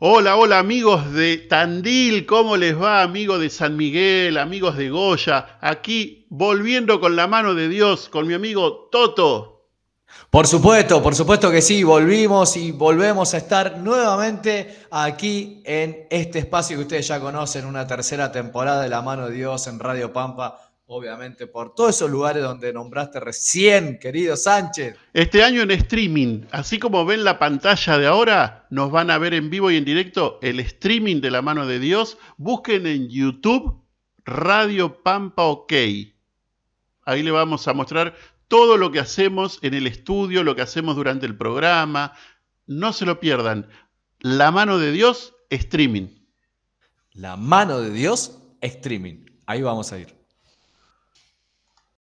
Hola, hola amigos de Tandil, ¿cómo les va amigos de San Miguel, amigos de Goya? Aquí volviendo con la mano de Dios, con mi amigo Toto. Por supuesto, por supuesto que sí, volvimos y volvemos a estar nuevamente aquí en este espacio que ustedes ya conocen, una tercera temporada de La mano de Dios en Radio Pampa obviamente por todos esos lugares donde nombraste recién, querido Sánchez. Este año en streaming, así como ven la pantalla de ahora, nos van a ver en vivo y en directo el streaming de la mano de Dios. Busquen en YouTube Radio Pampa OK. Ahí le vamos a mostrar todo lo que hacemos en el estudio, lo que hacemos durante el programa. No se lo pierdan. La mano de Dios, streaming. La mano de Dios, streaming. Ahí vamos a ir.